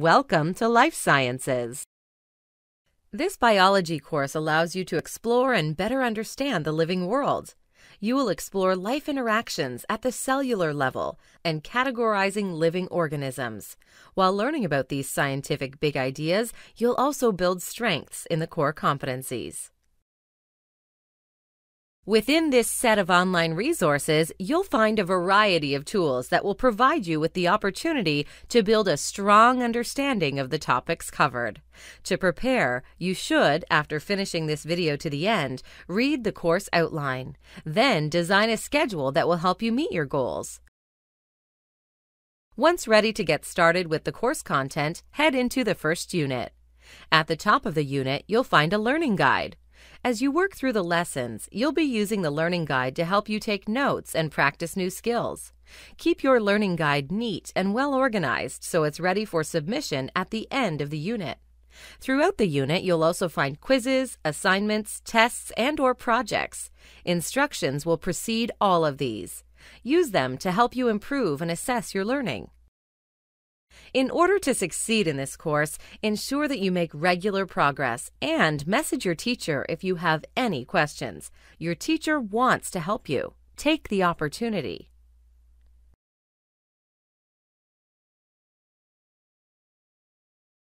Welcome to Life Sciences. This biology course allows you to explore and better understand the living world. You will explore life interactions at the cellular level and categorizing living organisms. While learning about these scientific big ideas, you'll also build strengths in the core competencies. Within this set of online resources, you'll find a variety of tools that will provide you with the opportunity to build a strong understanding of the topics covered. To prepare, you should, after finishing this video to the end, read the course outline. Then design a schedule that will help you meet your goals. Once ready to get started with the course content, head into the first unit. At the top of the unit, you'll find a learning guide. As you work through the lessons, you'll be using the learning guide to help you take notes and practice new skills. Keep your learning guide neat and well organized so it's ready for submission at the end of the unit. Throughout the unit, you'll also find quizzes, assignments, tests, and or projects. Instructions will precede all of these. Use them to help you improve and assess your learning. In order to succeed in this course, ensure that you make regular progress and message your teacher if you have any questions. Your teacher wants to help you. Take the opportunity.